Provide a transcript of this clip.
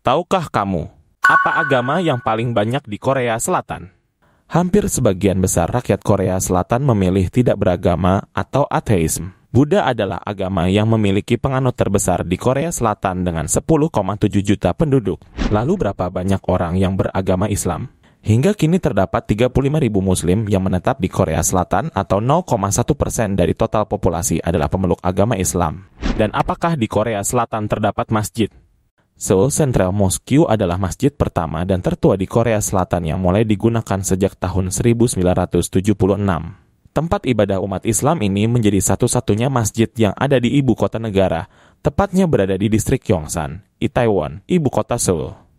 Tahukah kamu apa agama yang paling banyak di Korea Selatan? Hampir sebagian besar rakyat Korea Selatan memilih tidak beragama atau ateisme. Buddha adalah agama yang memiliki penganut terbesar di Korea Selatan dengan 10,7 juta penduduk. Lalu berapa banyak orang yang beragama Islam? Hingga kini terdapat 35 ribu muslim yang menetap di Korea Selatan atau 0,1 persen dari total populasi adalah pemeluk agama Islam. Dan apakah di Korea Selatan terdapat masjid? Seoul Central Mosque adalah masjid pertama dan tertua di Korea Selatan yang mulai digunakan sejak tahun 1976. Tempat ibadah umat Islam ini menjadi satu-satunya masjid yang ada di ibu kota negara, tepatnya berada di distrik Yongsan, Itaewon, ibu kota Seoul.